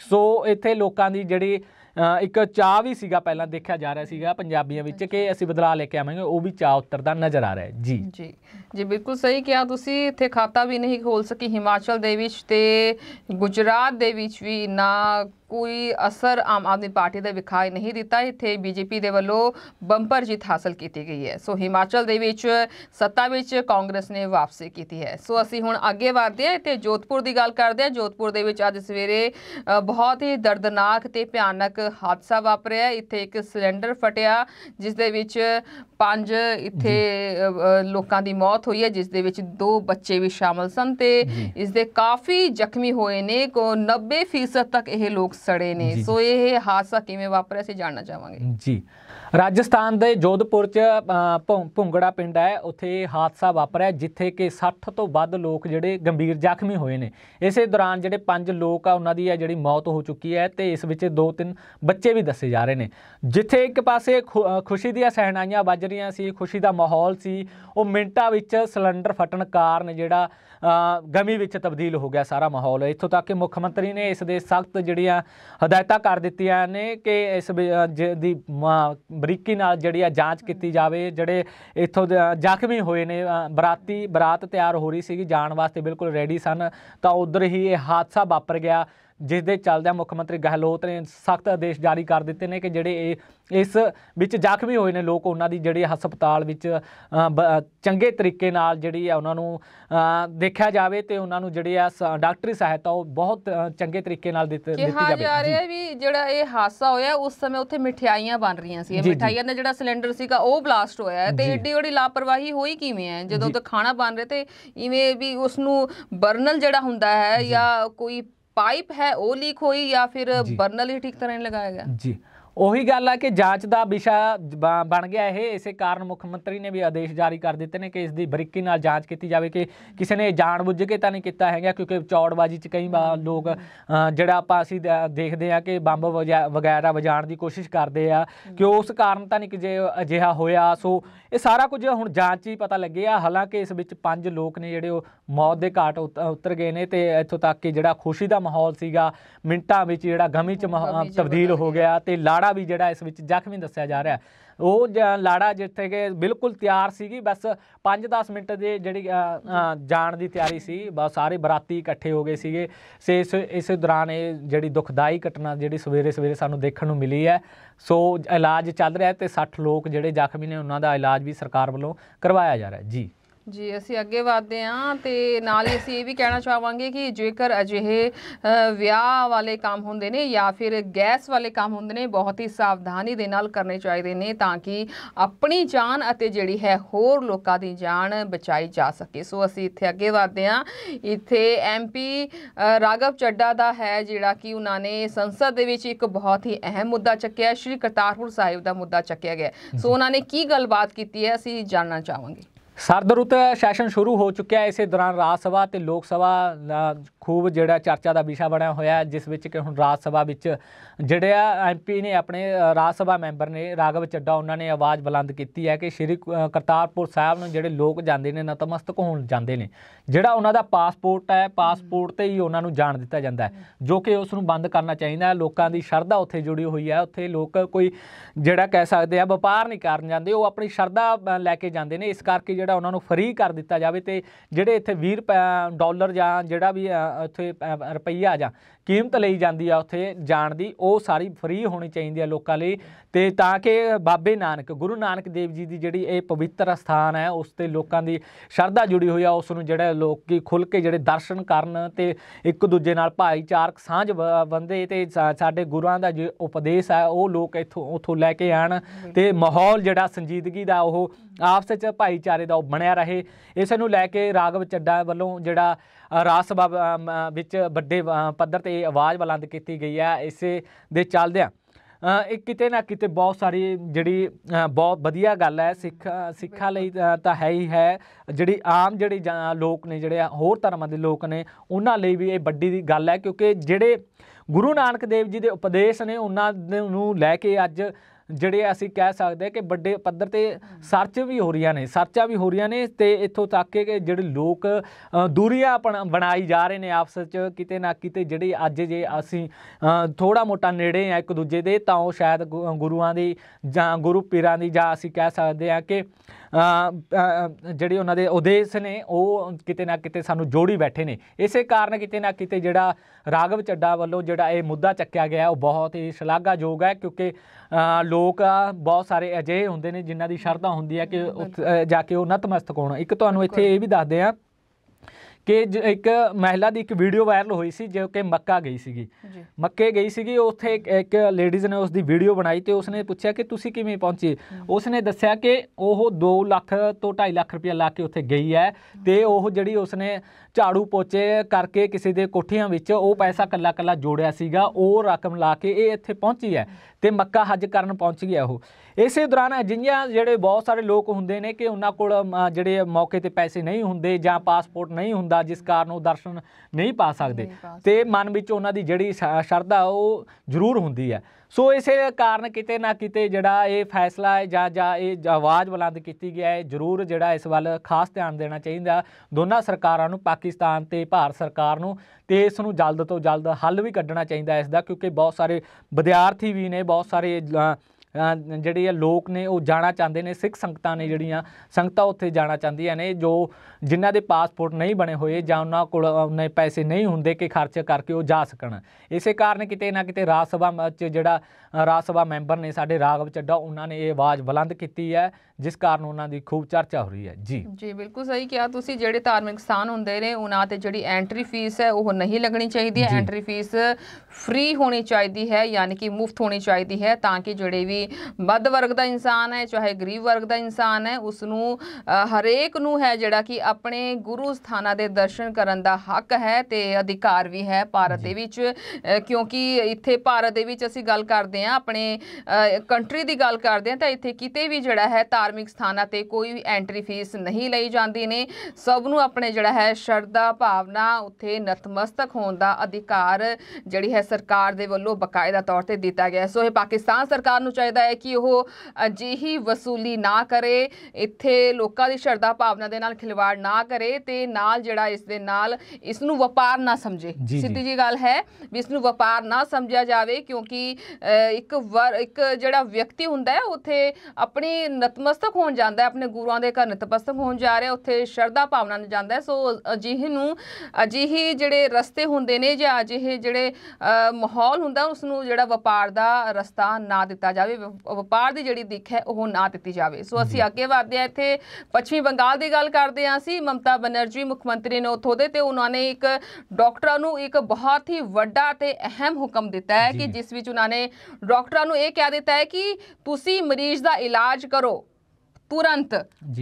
ਸੋ ਇੱਥੇ ਲੋਕਾਂ ਦੀ ਜਿਹੜੀ ਇੱਕ ਚਾਹ ਵੀ ਸੀਗਾ ਪਹਿਲਾਂ ਦੇਖਿਆ ਜਾ ਰਿਹਾ ਸੀਗਾ ਪੰਜਾਬੀਆਂ ਵਿੱਚ ਕਿ ਅਸੀਂ ਬਦਲਾ ਲੈ ਕੇ ਆਵਾਂਗੇ ਉਹ ਵੀ ਚਾਹ ਉਤਰਦਾ ਨਜ਼ਰ ਆ ਰਿਹਾ ਜੀ ਜੀ ਜੀ ਬਿਲਕੁਲ ਸਹੀ ਕਿਹਾ ਤੁਸੀਂ ਇੱਥੇ ਖਾਤਾ ਵੀ ਨਹੀਂ ਖੋਲ ਸਕੀ ਹਿਮਾਚਲ ਦੇ ਵਿੱਚ ਤੇ ਗੁਜਰਾਤ ਦੇ ਵਿੱਚ ਵੀ ਨਾ ਕੋਈ ਅਸਰ ਆਮ ਆਦਮੀ ਪਾਰਟੀ ਦਾ ਵਿਖਾਈ ਨਹੀਂ ਦਿੱਤਾ ਇੱਥੇ ਬੀਜੇਪੀ ਦੇ ਵੱਲੋਂ ਬੰਪਰ ਜਿੱਤ ਹਾਸਲ ਕੀਤੀ ਗਈ ਹੈ ਸੋ ਹਿਮਾਚਲ ਦੇ ਵਿੱਚ ਸੱਤਾ ਵਿੱਚ ਕਾਂਗਰਸ ਨੇ ਵਾਪਸੀ ਕੀਤੀ ਹੈ ਸੋ ਅਸੀਂ ਹੁਣ ਅੱਗੇ ਵਧਦੇ ਹਾਂ ਤੇ ਜੋਧਪੁਰ ਦੀ ਗੱਲ ਕਰਦੇ ਹਾਂ ਜੋਧਪੁਰ ਦੇ ਵਿੱਚ ਅੱਜ ਸਵੇਰੇ ਬਹੁਤ ਹੀ ਦਰਦਨਾਕ ਤੇ ਭਿਆਨਕ ਹਾਦਸਾ ਵਾਪਰਿਆ ਇੱਥੇ ਇੱਕ ਸਿਲੰਡਰ ਫਟਿਆ ਜਿਸ ਦੇ ਵਿੱਚ ਪੰਜ ਇੱਥੇ ਲੋਕਾਂ ਦੀ ਮੌਤ ਹੋਈ ਹੈ ਜਿਸ ਦੇ ਵਿੱਚ ਦੋ ਬੱਚੇ ਵੀ ਸ਼ਾਮਲ ਸਨ ਤੇ ਇਸ ਦੇ ਕਾਫੀ ਜ਼ਖਮੀ ਹੋਏ ਨੇ ਕੋ 90% ਤੱਕ ਇਹ ਲੋਕ ਸੜੇ ਨੇ ਸੋ ਇਹ ਹਾਦਸਾ ਕਿਵੇਂ ਵਾਪਰਿਆ ਸੀ ਜਾਣਨਾ ਚਾਹਾਂਗੇ ਜੀ ਰਾਜਸਥਾਨ ਦੇ ਜੋਧਪੁਰ ਚ ਭੁੰਗੜਾ ਪਿੰਡ ਹੈ ਉੱਥੇ ਹਾਦਸਾ ਵਾਪਰਿਆ ਜਿੱਥੇ ਕਿ 60 ਤੋਂ ਵੱਧ ਲੋਕ ਜਿਹੜੇ ਗੰਭੀਰ ਜ਼ਖਮੀ ਹੋਏ ਨੇ ਇਸੇ ਦੌਰਾਨ ਜਿਹੜੇ ਪੰਜ ਲੋਕ ਆ ਉਹਨਾਂ ਦੀ ਆ ਜਿਹੜੀ ਮੌਤ ਹੋ ਚੁੱਕੀ ਹੈ ਤੇ ਇਸ ਵਿੱਚ ਦੋ ਤਿੰਨ ਬੱਚੇ ਵੀ ਦੱਸੇ ਜਾ ਰਹੇ ਨੇ ਜਿੱਥੇ ਇੱਕ ਪਾਸੇ ਖੁਸ਼ੀ ਦੀਆਂ ਸਹਿਣਾਈਆਂ ਵੱਜ ਰਹੀਆਂ ਸੀ ਖੁਸ਼ੀ ਦਾ ਮਾਹੌਲ ਸੀ ਉਹ ਮਿੰਟਾਂ ਵਿੱਚ ਸਿਲੰਡਰ ਫਟਣ ਕਾਰਨ ਜਿਹੜਾ ਗਮੀ ਵਿੱਚ ਤਬਦੀਲ ਹੋ ਗਿਆ ਸਾਰਾ ਮਾਹੌਲ ਇੱਥੋਂ ਤੱਕ ਕਿ ਮੁੱਖ ਮੰਤਰੀ ਨੇ ਇਸ ਦੇ ਸਖਤ ਜਿਹੜੀਆਂ ਹਦਾਇਤਾਂ ਕਰ ਦਿੱਤੀਆਂ ਨੇ ਕਿ ਇਸ ਦੀ ਬਰੀਕੀ ਨਾਲ ਜਿਹੜੀ ਆ ਜਾਂਚ ਕੀਤੀ ਜਾਵੇ ਜਿਹੜੇ ਇੱਥੋਂ ਜ਼ਖਮੀ ਹੋਏ ਨੇ ਬਰਾਤੀ ਬਰਾਤ ਤਿਆਰ ਹੋ ਰਹੀ ਸੀ ਜਾਣ ਵਾਸਤੇ ਬਿਲਕੁਲ ਰੈਡੀ ਸਨ ਤਾਂ ਉਧਰ ਹੀ ਇਹ ਹਾਦਸਾ ਵਾਪਰ ਗਿਆ ਜਿਸ ਦੇ ਚੱਲਦਿਆਂ ਮੁੱਖ ਮੰਤਰੀ ਗਹਿਲੋਤ ਨੇ ਸਖਤ ਆਦੇਸ਼ ਜਾਰੀ ਕਰ ਦਿੱਤੇ ਨੇ ਕਿ ਜਿਹੜੇ ਇਸ ਵਿੱਚ ਜ਼ਖਮੀ ਹੋਏ ਨੇ ਲੋਕ ਉਹਨਾਂ ਦੀ ਜਿਹੜੇ ਹਸਪਤਾਲ ਵਿੱਚ ਚੰਗੇ ਤਰੀਕੇ ਨਾਲ ਜਿਹੜੀ ਆ ਉਹਨਾਂ ਨੂੰ ਦੇਖਿਆ ਜਾਵੇ ਤੇ ਉਹਨਾਂ ਨੂੰ ਜਿਹੜੇ ਆ ਡਾਕਟਰੀ ਸਹਾਇਤਾ ਉਹ ਬਹੁਤ ਚੰਗੇ ਤਰੀਕੇ ਨਾਲ ਦਿੱਤੀ ਜਾਵੇ ਕਿਹਾ ਜਾ ਰਿਹਾ ਵੀ ਜਿਹੜਾ ਇਹ ਹਾਦਸਾ ਹੋਇਆ ਉਸ ਸਮੇਂ ਉੱਥੇ ਮਿਠਾਈਆਂ ਬਣ ਰਹੀਆਂ ਸੀ ਮਿਠਾਈਆਂ ਦਾ ਜਿਹੜਾ ਸਿਲੰਡਰ ਸੀਗਾ ਉਹ ਬਲਾਸਟ ਹੋਇਆ ਤੇ ਏਡੀ ਓੜੀ ਲਾਪਰਵਾਹੀ ਹੋਈ ਕਿਵੇਂ ਹੈ ਜਦੋਂ ਤੇ ਖਾਣਾ ਬਣ ਰਿਹਾ ਤੇ ਇਵੇਂ ਵੀ ਉਸ ਨੂੰ ਬਰਨਲ ਜਿਹੜਾ ਹੁੰਦਾ ਹੈ ਜਾਂ ਕੋਈ ਪਾਈਪ ਹੈ ਉਹ ਲੀਕ ਹੋਈ ਜਾਂ ਫਿਰ ਬਰਨਲ ਹੀ ਠੀਕ ਤਰ੍ਹਾਂ ਨਹੀਂ ਲਗਾਇਆ ਗਿਆ ਜੀ ਉਹੀ ਗੱਲ ਆ ਕਿ ਜਾਂਚ ਦਾ ਵਿਸ਼ਾ ਬਣ ਗਿਆ ਇਹ ਇਸੇ ਕਾਰਨ ਮੁੱਖ ਮੰਤਰੀ ਨੇ ਵੀ ਆਦੇਸ਼ ਜਾਰੀ ਕਰ ਦਿੱਤੇ ਨੇ ਕਿ ਇਸ ਦੀ ਬਰੀਕੀ ਨਾਲ ਜਾਂਚ ਕੀਤੀ ਜਾਵੇ ਕਿ ਕਿਸੇ ਨੇ ਜਾਣਬੁੱਝ ਕੇ ਤਾਂ ਨਹੀਂ ਕੀਤਾ ਹੈਗਾ ਕਿਉਂਕਿ ਚੌੜਬਾਜ਼ੀ 'ਚ ਕਈ ਵਾਰ ਲੋਕ ਜਿਹੜਾ ਆਪਾਂ ਅਸੀਂ ਦੇਖਦੇ ਆ ਕਿ ਬੰਬ ਵਗੈਰਾ ਵਜਾਣ ਦੀ ਕੋਸ਼ਿਸ਼ ਕਰਦੇ ਆ ਕਿ ਉਸ ਕਾਰਨ ਤਾਂ ਨਹੀਂ ਕਿ ਜੇ ਅਜਿਹਾ ਹੋਇਆ ਸੋ ਇਹ ਸਾਰਾ ਕੁਝ ਹੁਣ ਜਾਂਚ ਹੀ ਪਤਾ ਲੱਗਿਆ ਹਾਲਾਂਕਿ ਇਸ ਵਿੱਚ ਪੰਜ ਲੋਕ ਨੇ ਜਿਹੜੇ ਉਹ ਮੌਤ ਦੇ ਘਾਟ ਉਤਰ ਗਏ ਨੇ ਤੇ ਇੱਥੋਂ ਤੱਕ ਕਿ ਜਿਹੜਾ ਖੁਸ਼ੀ ਦਾ ਮਾਹੌਲ ਸੀਗਾ ਮਿੰਟਾਂ ਵਿੱਚ ਜਿਹੜਾ ਗਮੀ 'ਚ ਤਬਦੀਲ ਹੋ ਗਿਆ ਤੇ ਲਾੜਾ ਲਾੜਾ ਵੀ ਜਿਹੜਾ ਇਸ ਵਿੱਚ ਜ਼ਖਮੀ ਦੱਸਿਆ ਜਾ ਰਿਹਾ ਉਹ ਲਾੜਾ ਜਿੱਥੇ ਕਿ ਬਿਲਕੁਲ ਤਿਆਰ ਸੀਗੀ ਬਸ 5-10 ਮਿੰਟ ਦੇ ਜਿਹੜੀ ਜਾਣ ਦੀ ਤਿਆਰੀ ਸੀ ਬਸ ਸਾਰੇ ਬਰਾਤੀ ਇਕੱਠੇ ਹੋ ਗਏ ਸੀਗੇ ਸੇ ਇਸ ਦੌਰਾਨ ਇਹ ਜਿਹੜੀ ਦੁਖਦਾਈ ਘਟਨਾ ਜਿਹੜੀ ਸਵੇਰੇ ਸਵੇਰੇ ਸਾਨੂੰ ਦੇਖਣ ਨੂੰ ਮਿਲੀ ਹੈ ਸੋ ਇਲਾਜ ਚੱਲ ਰਿਹਾ ਤੇ 60 ਲੋਕ ਜਿਹੜੇ ਜ਼ਖਮੀ ਨੇ ਉਹਨਾਂ ਦਾ ਇਲਾਜ ਵੀ ਸਰਕਾਰ ਵੱਲੋਂ ਕਰਵਾਇਆ ਜਾ ਰਿਹਾ ਜੀ ਜੀ ਅਸੀਂ ਅੱਗੇ ਵਧਦੇ ਹਾਂ ਤੇ ਨਾਲ ਹੀ ਅਸੀਂ ਇਹ ਵੀ ਕਹਿਣਾ ਚਾਹਾਂਗੇ ਕਿ ਜੇਕਰ ਅਜਿਹੇ ਵਿਆਹ ਵਾਲੇ ਕੰਮ ਹੁੰਦੇ ਨੇ ਜਾਂ ਫਿਰ ਗੈਸ ਵਾਲੇ ਕੰਮ ਹੁੰਦੇ ਨੇ ਬਹੁਤ ਹੀ ਸਾਵਧਾਨੀ ਦੇ ਨਾਲ ਕਰਨੇ ਚਾਹੀਦੇ ਨੇ ਤਾਂ ਕਿ ਆਪਣੀ ਜਾਨ ਅਤੇ ਜਿਹੜੀ ਹੈ ਹੋਰ ਲੋਕਾਂ ਦੀ ਜਾਨ ਬਚਾਈ ਜਾ ਸਕੇ ਸੋ ਅਸੀਂ ਇੱਥੇ ਅੱਗੇ ਵਧਦੇ ਹਾਂ ਇੱਥੇ ਐਮਪੀ ਰਾਗਵ ਚੱਡਾ ਦਾ ਹੈ ਜਿਹੜਾ ਕਿ ਉਹਨਾਂ ਨੇ ਸੰਸਦ ਦੇ ਵਿੱਚ ਇੱਕ ਬਹੁਤ ਹੀ ਅਹਿਮ ਮੁੱਦਾ ਚੱਕਿਆ ਸ਼੍ਰੀ ਕਰਤਾਰਪੁਰ ਸਾਹਿਬ ਦਾ ਮੁੱਦਾ ਚੱਕਿਆ ਗਿਆ ਸੋ ਉਹਨਾਂ ਨੇ ਕੀ ਗੱਲਬਾਤ ਕੀਤੀ ਹੈ ਅਸੀਂ ਜਾਣਨਾ ਚਾਹਾਂਗੇ ਸਰਦ ਰੁੱਤ ਸੈਸ਼ਨ ਸ਼ੁਰੂ ਹੋ ਚੁੱਕਿਆ ਹੈ ਇਸੇ ਦੌਰਾਨ ਰਾਜ ਸਭਾ ਤੇ ਲੋਕ ਸਭਾ ਖੂਬ ਜਿਹੜਾ ਚਰਚਾ ਦਾ ਵਿਸ਼ਾ ਬਣਿਆ ਹੋਇਆ ਜਿਸ ਵਿੱਚ ਕਿ ਹੁਣ ਰਾਜ ਸਭਾ ਵਿੱਚ ਜਿਹੜੇ ਐਮਪੀ ਨੇ ਆਪਣੇ ਰਾਜ ਸਭਾ ਮੈਂਬਰ ਨੇ ਰਾਗਵ ਚੱਡਾ ਉਹਨਾਂ ਨੇ ਆਵਾਜ਼ ਬੁਲੰਦ ਕੀਤੀ ਹੈ ਕਿ ਸ਼੍ਰੀ ਕਰਤਾਰਪੁਰ ਸਾਹਿਬ ਨੂੰ ਜਿਹੜੇ ਲੋਕ ਜਾਂਦੇ ਨੇ ਨਤਮਸਤਕ ਹੋਣ ਜਾਂਦੇ ਨੇ ਜਿਹੜਾ ਉਹਨਾਂ ਦਾ ਪਾਸਪੋਰਟ ਹੈ ਪਾਸਪੋਰਟ ਤੇ ਹੀ ਉਹਨਾਂ ਨੂੰ ਜਾਣ ਦਿੱਤਾ ਜਾਂਦਾ ਜੋ ਕਿ ਉਸ ਨੂੰ ਬੰਦ ਕਰਨਾ ਚਾਹੀਦਾ ਹੈ ਲੋਕਾਂ ਦੀ ਸ਼ਰਧਾ ਉੱਥੇ ਜੁੜੀ ਹੋਈ ਹੈ ਉੱਥੇ ਲੋਕ ਕੋਈ ਜਿਹੜਾ ਕਹਿ ਸਕਦੇ ਆ ਵਪਾਰ ਨਹੀਂ ਕਰਨ ਜਾਂਦੇ ਉਹ ਆਪਣੀ ਸ਼ਰਧਾ ਲੈ ਕੇ ਜਾਂਦੇ ਨੇ ਇਸ ਕਰਕੇ ਜਿਹੜਾ ਉਹਨਾਂ ਨੂੰ ਫ੍ਰੀ ਕਰ ਦਿੱਤਾ ਜਾਵੇ ਤੇ ਜਿਹੜੇ ਇੱਥੇ 20 ਡਾਲਰ ਜਾਂ ਜਿਹੜਾ ਵੀ ਇੱਥੇ ਰੁਪਈਆ ਜਾਂ ਕੀਮਤ ਲਈ ਜਾਂਦੀ ਆ ਉੱਥੇ ਜਾਣ ਦੀ ਉਹ ਸਾਰੀ ਫ੍ਰੀ ਹੋਣੀ ਚਾਹੀਦੀ ਆ ਲੋਕਾਂ ਲਈ ਤੇ ਤਾਂ ਕਿ ਬਾਬੇ ਨਾਨਕ ਗੁਰੂ ਨਾਨਕ ਦੇਵ ਜੀ ਦੀ ਜਿਹੜੀ ਇਹ ਪਵਿੱਤਰ ਸਥਾਨ ਹੈ ਉਸ ਤੇ ਲੋਕਾਂ ਦੀ ਸ਼ਰਧਾ ਜੁੜੀ ਹੋਈ ਆ ਉਸ ਨੂੰ ਜਿਹੜੇ ਲੋਕੀ ਖੁੱਲ ਕੇ ਜਿਹੜੇ ਦਰਸ਼ਨ ਕਰਨ ਤੇ ਇੱਕ ਦੂਜੇ ਨਾਲ ਭਾਈਚਾਰਕ ਸਾਂਝ ਬੰਦੇ ਤੇ ਸਾਡੇ ਗੁਰੂਆਂ ਦਾ ਜੋ ਉਪਦੇਸ਼ ਆ ਉਹ ਲੋਕ ਇੱਥੋਂ ਉਥੋਂ ਲੈ ਕੇ ਆਣ ਤੇ ਮਾਹੌਲ ਜਿਹੜਾ ਸੰਜੀਦਗੀ ਦਾ ਉਹ ਆਪਸ ਵਿੱਚ ਭਾਈਚਾਰੇ ਦਾ ਉਹ ਬਣਿਆ ਰਹੇ ਇਸ ਨੂੰ ਲੈ ਕੇ ਰਾਗਵ ਚੱਡਾ ਵੱਲੋਂ ਜਿਹੜਾ ਰਾਜ ਸਭਾ ਵਿੱਚ ਵੱਡੇ ਪੱਧਰ ਤੇ ਆਵਾਜ਼ ਬੁਲੰਦ ਕੀਤੀ ਗਈ ਹੈ ਇਸੇ ਦੇ ਚੱਲਦਿਆਂ ਇਹ ਕਿਤੇ ਨਾ ਕਿਤੇ ਬਹੁਤ ਸਾਰੀ ਜਿਹੜੀ ਬਹੁਤ ਵਧੀਆ ਗੱਲ ਹੈ ਸਿੱਖ ਸਿੱਖਾ ਲਈ ਤਾਂ ਹੈ ਹੀ ਹੈ ਜਿਹੜੀ ਆਮ ਜਿਹੜੇ ਲੋਕ ਨੇ ਜਿਹੜੇ ਹੋਰ ਧਰਮਾਂ ਦੇ ਲੋਕ ਨੇ ਉਹਨਾਂ ਲਈ ਵੀ ਇਹ ਵੱਡੀ ਗੱਲ ਹੈ ਕਿਉਂਕਿ ਜਿਹੜੇ ਗੁਰੂ ਨਾਨਕ ਦੇਵ ਜੀ ਦੇ ਉਪਦੇਸ਼ ਨੇ ਉਹਨਾਂ ਨੂੰ ਲੈ ਕੇ ਅੱਜ ਜਿਹੜੇ ਅਸੀਂ ਕਹਿ ਸਕਦੇ ਕਿ ਵੱਡੇ ਪੱਧਰ ਤੇ ਸਰਚ ਵੀ ਹੋ ਰਹੀਆਂ ਨੇ ਸਰਚਾ ਵੀ ਹੋ ਰਹੀਆਂ ਨੇ ਤੇ ਇੱਥੋਂ ਤੱਕ ਕਿ ਜਿਹੜੇ ਲੋਕ ਦੂਰੀਆਂ ਬਣਾਈ ਜਾ ਰਹੇ ਨੇ ਆਪਸ ਵਿੱਚ ਕਿਤੇ ਨਾ ਕਿਤੇ ਜਿਹੜੇ ਅੱਜ ਜੇ ਅਸੀਂ ਥੋੜਾ ਮੋਟਾ ਨੇੜੇ ਆ ਇੱਕ ਦੂਜੇ ਦੇ ਤਾਂ ਉਹ ਸ਼ਾਇਦ ਗੁਰੂਆਂ ਦੀ ਜਾਂ ਗੁਰੂ ਪੀਰਾਂ ਦੀ ਜਾਂ ਅਸੀਂ ਕਹਿ ਸਕਦੇ ਆ ਕਿ ਜਿਹੜੇ ਉਹਨਾਂ ਦੇ ਉਦੇਸ਼ ਨੇ ਉਹ ਕਿਤੇ ਨਾ ਕਿਤੇ ਸਾਨੂੰ ਜੋੜੀ ਬੈਠੇ ਨੇ ਇਸੇ ਕਾਰਨ ਕਿਤੇ ਨਾ ਕਿਤੇ ਜਿਹੜਾ ਰਾਗਵ ਚੱਡਾ ਵੱਲੋਂ ਜਿਹੜਾ ਇਹ ਮੁੱਦਾ ਚੱਕਿਆ ਗਿਆ ਉਹ ਬਹੁਤ ਹੀ ਸ਼ਲਾਘਾਯੋਗ ਹੈ ਕਿਉਂਕਿ ਲੋਕ ਬਹੁਤ ਸਾਰੇ ਅਜਿਹੇ ਹੁੰਦੇ ਨੇ ਜਿਨ੍ਹਾਂ ਦੀ ਸ਼ਰਧਾ ਹੁੰਦੀ ਹੈ ਕਿ ਜਾ ਕੇ ਉਹ ਨਤਮਸਤਕ ਹੋਣ ਇੱਕ ਤੁਹਾਨੂੰ ਇੱਥੇ ਇਹ ਵੀ ਦੱਸਦੇ ਆ ਕਿ ਇੱਕ ਮਹਿਲਾ ਦੀ ਇੱਕ ਵੀਡੀਓ ਵਾਇਰਲ ਹੋਈ ਸੀ ਜੋ ਕਿ ਮੱਕਾ ਗਈ ਸੀਗੀ ਮੱਕੇ ਗਈ ਸੀਗੀ ਉੱਥੇ ਇੱਕ ਲੇਡੀਜ਼ ਨੇ ਉਸ ਦੀ ਵੀਡੀਓ ਬਣਾਈ ਤੇ ਉਸ ਨੇ ਪੁੱਛਿਆ ਕਿ ਤੁਸੀਂ ਕਿਵੇਂ ਪਹੁੰਚੇ ਉਸ ਨੇ ਦੱਸਿਆ ਕਿ ਉਹ 2 ਲੱਖ ਤੋਂ 2.5 ਲੱਖ ਰੁਪਏ ਲਾ ਕੇ ਉੱਥੇ ਗਈ ਹੈ ਤੇ ਉਹ ਜਿਹੜੀ ਉਸ ਨੇ ਝਾੜੂ ਪੋਚੇ ਕਰਕੇ ਕਿਸੇ ਦੇ ਕੋਠੀਆਂ ਵਿੱਚ ਉਹ ਪੈਸਾ ਕੱਲਾ ਕੱਲਾ ਜੋੜਿਆ ਸੀਗਾ ਉਹ ਰਕਮ ਲਾ ਕੇ ਇਹ ਇੱਥੇ ਪਹੁੰਚੀ ਹੈ ਤੇ ਮੱਕਾ ਹਜ ਕਰਨ ਪਹੁੰਚ ਗਿਆ ਉਹ ਇਸੇ ਦੌਰਾਨ ਅਜਿਹੀਆਂ ਜਿਹੜੇ ਬਹੁਤ ਸਾਰੇ ਲੋਕ ਹੁੰਦੇ ਨੇ ਕਿ ਉਹਨਾਂ ਕੋਲ ਜਿਹੜੇ ਮੌਕੇ ਤੇ ਪੈਸੇ ਨਹੀਂ ਹੁੰਦੇ ਜਾਂ ਪਾਸਪੋਰਟ ਨਹੀਂ ਹੁੰਦਾ ਜਿਸ ਕਾਰਨ ਉਹ ਦਰਸ਼ਨ ਨਹੀਂ ਪਾ ਸਕਦੇ ਤੇ ਮਨ ਵਿੱਚ ਉਹਨਾਂ ਦੀ ਜਿਹੜੀ ਸ਼ਰਧਾ ਉਹ ਜ਼ਰੂਰ ਹੁੰਦੀ ਹੈ ਸੋ ਇਸੇ ਕਾਰਨ ਕਿਤੇ ਨਾ ਕਿਤੇ ਜਿਹੜਾ ਇਹ ਫੈਸਲਾ ਹੈ ਜਾਂ ਜਾਂ ਇਹ ਆਵਾਜ਼ ਬੁਲੰਦ ਕੀਤੀ ਗਿਆ ਹੈ ਜ਼ਰੂਰ ਜਿਹੜਾ ਇਸ ਵੱਲ ਖਾਸ ਧਿਆਨ ਦੇਣਾ ਚਾਹੀਦਾ ਦੋਨਾਂ ਸਰਕਾਰਾਂ ਨੂੰ ਪਾਕਿਸਤਾਨ ਤੇ ਭਾਰਤ ਸਰਕਾਰ ਨੂੰ ਤੇ ਇਸ ਨੂੰ ਜਲਦ ਤੋਂ ਜਲਦ ਹੱਲ ਵੀ ਕੱਢਣਾ ਚਾਹੀਦਾ ਇਸ ਦਾ ਕਿਉਂਕਿ ਬਹੁਤ ਸਾਰੇ ਵਿਦਿਆਰਥੀ ਵੀ ਨੇ ਬਹੁਤ ਸਾਰੇ ਜਿਹੜੇ ਆ ਲੋਕ ਨੇ ਉਹ ਜਾਣਾ ਚਾਹੁੰਦੇ ਨੇ ਸਿੱਖ ਸੰਗਤਾਂ ਨੇ ਜਿਹੜੀਆਂ ਸੰਗਤਾਂ ਉੱਥੇ ਜਾਣਾ ਚਾਹੁੰਦੀਆਂ ਨੇ ਜੋ ਜਿਨ੍ਹਾਂ ਦੇ ਪਾਸਪੋਰਟ ਨਹੀਂ ਬਣੇ ਹੋਏ ਜਾਂ ਉਹਨਾਂ ਕੋਲ ਉਹਨੇ ਪੈਸੇ ਨਹੀਂ ਹੁੰਦੇ ਕਿ ਖਰਚ ਕਰਕੇ ਉਹ ਜਾ ਸਕਣ ਇਸੇ ਕਾਰਨ ਕਿਤੇ ਨਾ ਕਿਤੇ ਰਾਜ ਸਭਾ ਵਿੱਚ ਜਿਹੜਾ ਰਾਜ ਸਭਾ ਮੈਂਬਰ ਨੇ ਸਾਡੇ ਰਾਗਵ ਚੱਡਾ ਉਹਨਾਂ ਨੇ ਇਹ ਆਵਾਜ਼ ਬੁਲੰਦ ਕੀਤੀ ਹੈ ਜਿਸ ਕਾਰਨ ਉਹਨਾਂ ਦੀ ਖੂਬ ਚਰਚਾ ਹੋ ਰਹੀ ਹੈ ਜੀ ਜੀ ਬਿਲਕੁਲ ਸਹੀ ਕਿਹਾ ਤੁਸੀਂ ਜਿਹੜੇ ਧਾਰਮਿਕ ਸਥਾਨ ਹੁੰਦੇ ਨੇ ਉਹਨਾਂ ਤੇ ਜਿਹੜੀ ਐਂਟਰੀ ਫੀਸ ਹੈ ਉਹ ਨਹੀਂ ਲੱਗਣੀ ਚਾਹੀਦੀ ਐਂਟਰੀ ਫੀਸ ਫ੍ਰੀ ਹੋਣੀ ਚਾਹੀਦੀ ਹੈ ਯਾਨੀ ਕਿ ਮੁਫਤ ਹੋਣੀ ਚਾਹੀਦੀ ਹੈ ਤਾਂ ਕਿ ਜਿਹੜੇ ਵੀ ਮੱਧ ਵਰਗ ਦਾ ਇਨਸਾਨ ਹੈ ਚਾਹੇ ਗਰੀਬ ਵਰਗ ਦਾ ਇਨਸਾਨ ਹੈ ਉਸ ਨੂੰ ਹਰੇਕ ਨੂੰ ਹੈ ਜਿਹੜਾ ਕਿ ਆਪਣੇ ਗੁਰੂ ਸਥਾਨਾਂ ਦੇ ਦਰਸ਼ਨ ਕਰਨ ਦਾ ਹੱਕ ਹੈ ਤੇ ਅਧਿਕਾਰ ਵੀ ਹੈ ਭਾਰਤ ਦੇ ਵਿੱਚ ਕਿਉਂਕਿ ਇੱਥੇ ਭਾਰਤ ਦੇ ਵਿੱਚ ਅਸੀਂ ਗੱਲ ਕਰਦੇ ਹਾਂ ਆਪਣੇ ਕੰਟਰੀ ਦੀ ਗੱਲ ਕਰਦੇ ਹਾਂ ਤਾਂ ਇੱਥੇ ਕਿਤੇ ਵੀ ਜਿਹੜਾ ਹੈ ਧਾਰਮਿਕ ਸਥਾਨਾਂ ਤੇ ਕੋਈ ਵੀ ਐਂਟਰੀ ਫੀਸ ਨਹੀਂ ਲਈ ਜਾਂਦੀ ਨੇ ਸਭ ਨੂੰ ਆਪਣੇ ਜਿਹੜਾ ਹੈ ਸ਼ਰਧਾ ਭਾਵਨਾ ਉੱਥੇ ਨਤਮਸਤਕ ਹੋਣ ਦਾ ਅਧਿਕਾਰ ਜਿਹੜੀ ਹੈ ਸਰਕਾਰ ਦੇ ਵੱਲੋਂ ਬਕਾਇਦਾ ਤੌਰ ਤੇ ਦਿੱਤਾ ਗਿਆ ਸੋ ਇਹ ਪਾਕਿਸਤਾਨ ਸਰਕਾਰ ਨੂੰ ਚਾਹੀਦਾ ਹੈ ਕਿ ਉਹ ਅਜਿਹੀ ਵਸੂਲੀ ਨਾ ਕਰੇ ਇੱਥੇ ਲੋਕਾਂ ਦੀ ਸ਼ਰਧਾ ਭਾਵਨਾ ਦੇ ਨਾਲ ਖਿਲਵਾੜ ਨਾ ਕਰੇ ਤੇ ਨਾਲ ਜਿਹੜਾ ਇਸ ਦੇ ਨਾਲ ਇਸ ਨੂੰ ਵਪਾਰ ਨਾ ਸਮਝੇ ਸਿੱਧੀ ਜੀ ਗੱਲ ਹੈ ਵੀ ਇਸ ਨੂੰ ਵਪਾਰ ਨਾ ਸਮਝਿਆ ਜਾਵੇ ਕਿਉਂਕਿ ਇੱਕ ਇੱਕ ਜਿਹੜਾ ਵਿਅਕਤੀ ਹੁੰਦਾ ਹੈ ਉਥੇ ਆਪਣੀ ਨਤਮਸਤਕ ਹੋਣ ਜਾਂਦਾ ਹੈ ਆਪਣੇ ਗੁਰੂਆਂ ਦੇ ਘਰ ਨਤਮਸਤਕ ਹੋਣ ਜਾ ਰਿਹਾ ਉਥੇ ਸ਼ਰਧਾ ਭਾਵਨਾ ਨਾਲ ਜਾਂਦਾ ਸੋ ਅਜਿਹੇ ਨੂੰ ਅਜਿਹੇ ਜਿਹੜੇ ਰਸਤੇ ਹੁੰਦੇ ਨੇ ਜਾਂ ਅਜਿਹੇ ਜਿਹੜੇ ਮਾਹੌਲ ਹੁੰਦਾ ਉਸ ਨੂੰ ਜਿਹੜਾ ਵਪਾਰ ਦਾ ਰਸਤਾ ਨਾ ਦਿੱਤਾ ਜਾਵੇ ਵਪਾਰ ਦੀ ਜਿਹੜੀ ਦਿੱਖ ਹੈ ਉਹ ਨਾ ਦਿੱਤੀ ਜਾਵੇ ਸੋ ਅਸੀਂ ਅੱਗੇ ਵਧਦੇ ਆ ਇੱਥੇ ਪੱਛਮੀ ਬੰਗਾਲ ਦੀ ਗੱਲ ਕਰਦੇ ਆ ਸੀ ਮਮਤਾ ਬਨਰਜੀ ਮੁੱਖ ਮੰਤਰੀ ਨੇ ਉਥੋਂ ਦੇ ਤੇ ਉਹਨਾਂ ਨੇ ਇੱਕ ਡਾਕਟਰਾਂ ਨੂੰ ਇੱਕ ਬਹੁਤ ਹੀ ਵੱਡਾ ਤੇ ਅਹਿਮ ਹੁਕਮ ਦਿੱਤਾ ਹੈ ਕਿ ਜਿਸ ਵਿੱਚ ਉਹਨਾਂ ਨੇ ਡਾਕਟਰਾਂ ਨੂੰ ਇਹ ਕਹਿ ਦਿੱਤਾ ਹੈ ਕਿ ਤੁਸੀਂ ਮਰੀਜ਼ ਦਾ ਇਲਾਜ ਕਰੋ ਤੁਰੰਤ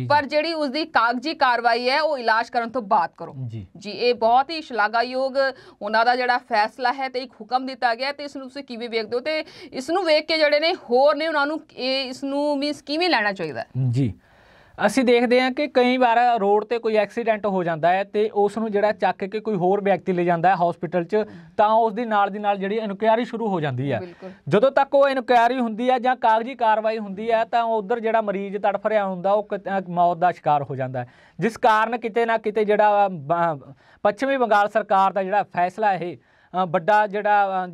ਪਰ ਜਿਹੜੀ ਉਸ ਦੀ ਕਾਗਜ਼ੀ ਕਾਰਵਾਈ ਹੈ ਉਹ ਇਲਾਜ ਕਰਨ ਤੋਂ ਬਾਅਦ ਕਰੋ ਜੀ ਇਹ ਬਹੁਤ ਹੀ ਸ਼ਲਾਘਾਯੋਗ ਉਹਨਾਂ ਦਾ ਜਿਹੜਾ ਫੈਸਲਾ ਹੈ ਤੇ ਇੱਕ ਹੁਕਮ ਦਿੱਤਾ ਗਿਆ ਤੇ ਇਸ ਨੂੰ ਤੁਸੀਂ ਕਿਵੇਂ ਵੇਖਦੇ ਹੋ ਤੇ ਇਸ ਨੂੰ ਵੇਖ ਕੇ ਜਿਹੜੇ ਨੇ ਹੋਰ ਨੇ ਉਹਨਾਂ ਨੂੰ ਇਹ ਇਸ ਨੂੰ ਮੀਨਸ ਕਿਵੇਂ ਲੈਣਾ ਚਾਹੀਦਾ ਜੀ ਅਸੀਂ ਦੇਖਦੇ ਹਾਂ ਕਿ ਕਈ ਵਾਰ ਰੋਡ ਤੇ ਕੋਈ ਐਕਸੀਡੈਂਟ ਹੋ ਜਾਂਦਾ ਹੈ ਤੇ ਉਸ ਨੂੰ ਜਿਹੜਾ ਚੱਕ ਕੇ ਕੋਈ ਹੋਰ ਵਿਅਕਤੀ ਲੈ ਜਾਂਦਾ ਹੈ ਹਸਪੀਟਲ 'ਚ ਤਾਂ ਉਸ ਦੀ ਨਾਲ ਦੀ ਨਾਲ ਜਿਹੜੀ ਇਨਕੁਆਇਰੀ ਸ਼ੁਰੂ ਹੋ ਜਾਂਦੀ ਹੈ ਜਦੋਂ ਤੱਕ ਉਹ ਇਨਕੁਆਇਰੀ ਹੁੰਦੀ ਹੈ ਜਾਂ ਕਾਗਜ਼ੀ ਕਾਰਵਾਈ ਹੁੰਦੀ ਹੈ ਤਾਂ ਉਧਰ ਜਿਹੜਾ ਮਰੀਜ਼ ਤੜਫ ਰਿਹਾ ਹੁੰਦਾ ਉਹ ਮੌਤ ਦਾ ਸ਼ਿਕਾਰ ਹੋ ਜਾਂਦਾ ਹੈ ਜਿਸ ਕਾਰਨ ਕਿਤੇ ਨਾ ਕਿਤੇ ਜਿਹੜਾ ਪੱਛਮੀ ਬੰਗਾਲ ਸਰਕਾਰ ਦਾ ਜਿਹੜਾ ਫੈਸਲਾ ਇਹ ਵੱਡਾ ਜਿਹੜਾ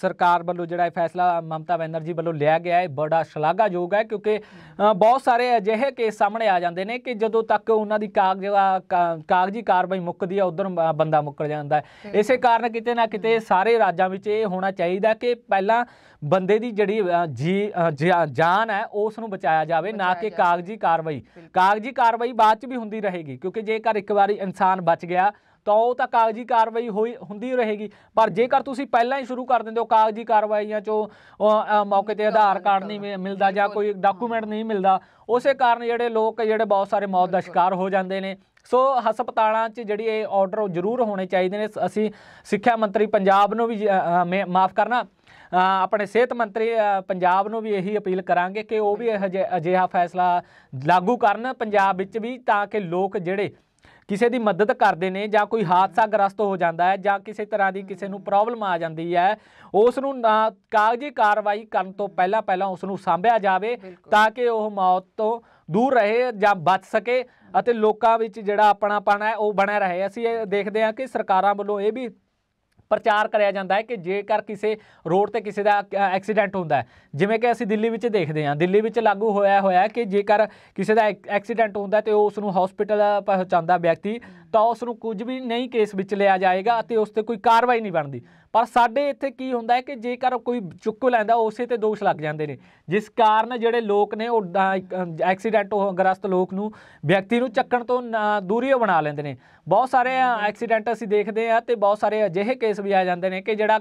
ਸਰਕਾਰ ਵੱਲੋਂ ਜਿਹੜਾ ਇਹ ਫੈਸਲਾ ਮਮਤਾ ਬੈਨਰਜੀ ਵੱਲੋਂ ਲਿਆ ਗਿਆ ਹੈ ਬੜਾ ਸ਼ਲਾਘਾਯੋਗ ਹੈ ਕਿਉਂਕਿ ਬਹੁਤ ਸਾਰੇ ਅਜਿਹੇ ਕੇਸ ਸਾਹਮਣੇ ਆ ਜਾਂਦੇ ਨੇ ਕਿ ਜਦੋਂ ਤੱਕ ਉਹਨਾਂ ਦੀ ਕਾਗਜ਼ੀ ਕਾਰਵਾਈ ਮੁੱਕਦੀ ਹੈ ਉਦੋਂ ਬੰਦਾ ਮੁੱਕਰ ਜਾਂਦਾ ਹੈ ਇਸੇ ਕਾਰਨ ਕਿਤੇ ਨਾ ਕਿਤੇ ਸਾਰੇ ਰਾਜਾਂ ਵਿੱਚ ਇਹ ਹੋਣਾ ਚਾਹੀਦਾ ਕਿ ਪਹਿਲਾਂ ਬੰਦੇ ਦੀ ਜਿਹੜੀ ਜੀ ਜਾਨ ਹੈ ਉਸ ਨੂੰ ਬਚਾਇਆ ਜਾਵੇ ਨਾ ਕਿ ਕਾਗਜ਼ੀ ਕਾਰਵਾਈ ਕਾਗਜ਼ੀ ਕਾਰਵਾਈ ਬਾਅਦ ਚ ਵੀ ਹੁੰਦੀ ਰਹੇਗੀ ਕਿਉਂਕਿ ਜੇਕਰ ਇੱਕ ਵਾਰੀ ਇਨਸਾਨ ਬਚ ਗਿਆ ਤਾਂ ਉਹ ਤਾਂ ਕਾਗਜ਼ੀ ਕਾਰਵਾਈ ਹੋਈ ਹੁੰਦੀ ਰਹੇਗੀ ਪਰ ਜੇਕਰ ਤੁਸੀਂ ਪਹਿਲਾਂ ਹੀ ਸ਼ੁਰੂ ਕਰ ਦਿੰਦੇ ਹੋ ਕਾਗਜ਼ੀ ਕਾਰਵਾਈਆਂ ਚੋਂ ਮੌਕੇ ਤੇ ਆਧਾਰ ਕਾਰਡ ਨਹੀਂ ਮਿਲਦਾ ਜਾਂ ਕੋਈ ਡਾਕੂਮੈਂਟ ਨਹੀਂ ਮਿਲਦਾ ਉਸੇ ਕਾਰਨ ਜਿਹੜੇ ਲੋਕ ਜਿਹੜੇ ਬਹੁਤ ਸਾਰੇ ਮੌਤ ਦਾ ਸ਼ਿਕਾਰ ਹੋ ਜਾਂਦੇ ਨੇ ਸੋ ਹਸਪਤਾਲਾਂ 'ਚ ਜਿਹੜੀ ਇਹ ਆਰਡਰ ਜ਼ਰੂਰ ਹੋਣੇ ਚਾਹੀਦੇ ਨੇ ਅਸੀਂ ਸਿੱਖਿਆ ਮੰਤਰੀ ਪੰਜਾਬ ਨੂੰ ਵੀ ਮਾਫ ਕਰਨਾ ਆਪਣੇ ਸਿਹਤ ਮੰਤਰੀ ਪੰਜਾਬ ਨੂੰ ਵੀ ਇਹੀ ਅਪੀਲ ਕਰਾਂਗੇ ਕਿ ਉਹ ਵੀ ਅਜਿਹਾ ਫੈਸਲਾ ਲਾਗੂ ਕਰਨ ਪੰਜਾਬ ਵਿੱਚ ਵੀ ਤਾਂ ਕਿ ਲੋਕ ਜਿਹੜੇ ਕਿਸੇ ਦੀ ਮਦਦ ਕਰਦੇ ਨੇ ਜਾਂ ਕੋਈ ਹਾਦਸਾ ਗ੍ਰਸਤ ਹੋ ਜਾਂਦਾ ਹੈ ਜਾਂ ਕਿਸੇ ਤਰ੍ਹਾਂ ਦੀ ਕਿਸੇ ਨੂੰ ਪ੍ਰੋਬਲਮ ਆ ਜਾਂਦੀ ਹੈ ਉਸ ਨੂੰ ਕਾਗਜ਼ੀ ਕਾਰਵਾਈ ਕਰਨ ਤੋਂ ਪਹਿਲਾਂ ਪਹਿਲਾਂ ਉਸ ਨੂੰ ਸਾਂਭਿਆ ਜਾਵੇ ਤਾਂ ਕਿ ਉਹ ਮੌਤ ਤੋਂ ਦੂਰ ਰਹੇ ਜਾਂ ਬਚ ਸਕੇ ਅਤੇ ਲੋਕਾਂ ਵਿੱਚ ਜਿਹੜਾ ਆਪਣਾਪਣ ਹੈ ਉਹ ਬਣਿਆ ਰਹੇ ਅਸੀਂ ਇਹ ਦੇਖਦੇ ਹਾਂ ਕਿ ਸਰਕਾਰਾਂ ਵੱਲੋਂ ਇਹ ਵੀ ਪ੍ਰਚਾਰ ਕਰਿਆ ਜਾਂਦਾ ਹੈ ਕਿ ਜੇਕਰ ਕਿਸੇ ਰੋਡ ਤੇ ਕਿਸੇ ਦਾ ਐਕਸੀਡੈਂਟ ਹੁੰਦਾ ਹੈ ਜਿਵੇਂ ਕਿ ਅਸੀਂ ਦਿੱਲੀ ਵਿੱਚ ਦੇਖਦੇ ਹਾਂ ਦਿੱਲੀ ਵਿੱਚ ਲਾਗੂ ਹੋਇਆ ਹੋਇਆ ਕਿ ਜੇਕਰ ਕਿਸੇ ਦਾ ਐਕਸੀਡੈਂਟ ਹੁੰਦਾ ਤੇ ਉਸ ਨੂੰ ਹਸਪੀਟਲ ਪਹੁੰਚਾਉਂਦਾ ਵਿਅਕਤੀ ਤਾਂ ਉਸ ਨੂੰ ਕੁਝ ਵੀ ਨਹੀਂ ਕੇਸ ਵਿੱਚ ਲਿਆ ਜਾਏਗਾ ਅਤੇ ਉਸ ਤੇ ਕੋਈ ਕਾਰਵਾਈ ਨਹੀਂ ਬਣਦੀ ਪਰ ਸਾਡੇ ਇੱਥੇ ਕੀ ਹੁੰਦਾ ਹੈ ਕਿ ਜੇਕਰ ਕੋਈ ਚੁੱਕ ਲੈਂਦਾ ਉਸੇ ਤੇ ਦੋਸ਼ ਲੱਗ ਜਾਂਦੇ ਨੇ ਜਿਸ ਕਾਰਨ ਜਿਹੜੇ ਲੋਕ ਨੇ ਉਹ ਐਕਸੀਡੈਂਟ ਗ੍ਰਸਤ ਲੋਕ ਨੂੰ ਵਿਅਕਤੀ ਨੂੰ ਚੱਕਣ ਤੋਂ ਦੂਰੀਓ ਬਣਾ ਲੈਂਦੇ ਨੇ ਬਹੁਤ ਸਾਰੇ ਐਕਸੀਡੈਂਟ ਅਸੀਂ ਦੇਖਦੇ ਆ ਤੇ ਬਹੁਤ ਸਾਰੇ ਅਜਿਹੇ ਕੇਸ ਵੀ ਆ ਜਾਂਦੇ ਨੇ ਕਿ ਜਿਹੜਾ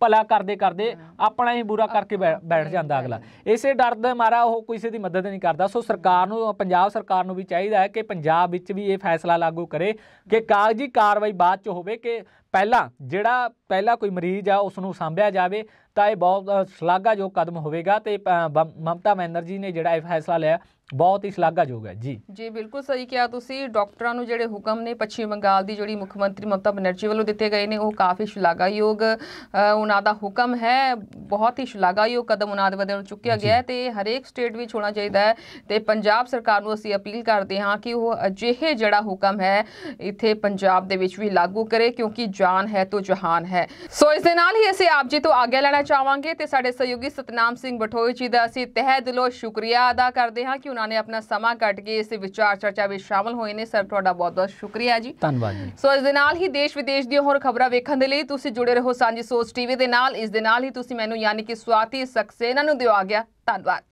ਭਲਾ ਕਰਦੇ ਕਰਦੇ ਆਪਣਾ ਹੀ ਬੁਰਾ ਕਰਕੇ ਬੈਠ ਜਾਂਦਾ ਅਗਲਾ ਇਸੇ ਡਰ ਦੇ ਮਾਰਾ ਉਹ ਕਿਸੇ ਦੀ ਮਦਦ ਨਹੀਂ ਕਰਦਾ ਸੋ ਸਰਕਾਰ ਨੂੰ ਪੰਜਾਬ ਸਰਕਾਰ ਨੂੰ ਵੀ ਚਾਹੀਦਾ ਹੈ ਕਿ ਪੰਜਾਬ ਵਿੱਚ ਵੀ ਇਹ ਫੈਸਲਾ ਲਾਗੂ ਕਰੇ ਕਿ ਕਾਗਜ਼ੀ ਕਾਰਵਾਈ ਬਾਅਦ ਚ ਹੋਵੇ ਕਿ ਪਹਿਲਾਂ ਜਿਹੜਾ ਪਹਿਲਾਂ ਕੋਈ ਮਰੀਜ਼ ਆ ਉਸ ਨੂੰ ਸਾਂਭਿਆ ਜਾਵੇ ਤਾਂ ਇਹ ਬਹੁਤ ਸ਼ਲਾਘਾਯੋਗ ਕਦਮ ਹੋਵੇਗਾ ਤੇ ਮਮਤਾ ਮੈਨਰਜੀ ਨੇ ਜਿਹੜਾ ਇਹ ਫੈਸਲਾ ਲਿਆ ਬਹੁਤ ਹੀ ਸ਼ਲਾਘਾਯੋਗ ਹੈ ਜੀ ਜੀ ਬਿਲਕੁਲ ਸਹੀ ਕਿਹਾ ਤੁਸੀਂ ਡਾਕਟਰਾਂ ਨੂੰ ਜਿਹੜੇ ਹੁਕਮ ਨੇ ਪੱਛਮੀ ਬੰਗਾਲ ਦੀ ਜਿਹੜੀ ਮੁੱਖ ਮੰਤਰੀ ਮਮਤਾ ਬਨਰਜੀ ਵੱਲੋਂ ਦਿੱਤੇ ਗਏ ਨੇ ਉਹ ਕਾਫੀ ਸ਼ਲਾਘਾਯੋਗ ਉਹਨਾਂ ਦਾ ਹੁਕਮ ਹੈ ਬਹੁਤ ਹੀ ਸ਼ਲਾਘਾਯੋਗ ਕਦਮ ਉਹਨਾਂ ਦੇ ਵੱਲੋਂ ਚੁੱਕਿਆ ਗਿਆ ਹੈ ਤੇ ਹਰੇਕ ਸਟੇਟ ਵਿੱਚ ਹੋਣਾ ਚਾਹੀਦਾ ਹੈ ਤੇ ਪੰਜਾਬ ਸਰਕਾਰ ਨੂੰ ਅਸੀਂ ਅਪੀਲ ਕਰਦੇ ਹਾਂ ਕਿ ਉਹ ਅਜਿਹੇ ਜਿਹੜਾ ਹੁਕਮ ਹੈ ਇੱਥੇ ਪੰਜਾਬ ਦੇ ਵਿੱਚ ਵੀ ਲਾਗੂ ਕਰੇ ਕਿਉਂਕਿ ਜਾਨ ਹੈ ਤੋ ਜਹਾਨ ਹੈ ਸੋ ਇਸ ਦੇ ਨਾਲ ਹੀ ਅਸੀਂ ਆਪ ਜੀ ਤੋਂ ਆਗਿਆ ਲੈਣਾ ਕਰਨਾ ਚਾਹਾਂਗੇ ਤੇ ਸਾਡੇ ਸਹਿਯੋਗੀ ਸਤਨਾਮ ਸਿੰਘ ਬਠੋਈ ਜੀ ਦਾ ਅਸੀਂ ਤਹਿ ਦਿਲੋਂ ਸ਼ੁਕਰੀਆ ਅਦਾ ਕਰਦੇ ਹਾਂ ਕਿ ਉਹਨਾਂ ਨੇ ਆਪਣਾ ਸਮਾਂ ਕੱਟ ਕੇ ਇਸ ਵਿਚਾਰ ਚਰਚਾ ਵਿੱਚ ਸ਼ਾਮਲ ਹੋਏ ਨੇ ਸਰ ਤੁਹਾਡਾ ਬਹੁਤ-ਬਹੁਤ ਸ਼ੁਕਰੀਆ ਜੀ ਧੰਨਵਾਦ ਜੀ ਸੋ ਇਸ ਦੇ ਨਾਲ ਹੀ ਦੇਸ਼ ਵਿਦੇਸ਼ ਦੀਆਂ ਹੋਰ ਖਬਰਾਂ ਵੇਖਣ ਦੇ ਲਈ ਤੁਸੀਂ ਜੁੜੇ ਰਹੋ ਸਾਂਝੀ ਸੋਚ ਟੀਵੀ ਦੇ ਨਾਲ ਇਸ ਦੇ ਨਾਲ ਹੀ ਤੁਸੀਂ ਮੈਨੂੰ ਯਾਨੀ ਕਿ ਸਵਾਤੀ ਸਕਸੇਨਾ ਨੂੰ ਦਿਵਾ ਗਿਆ ਧੰਨਵਾਦ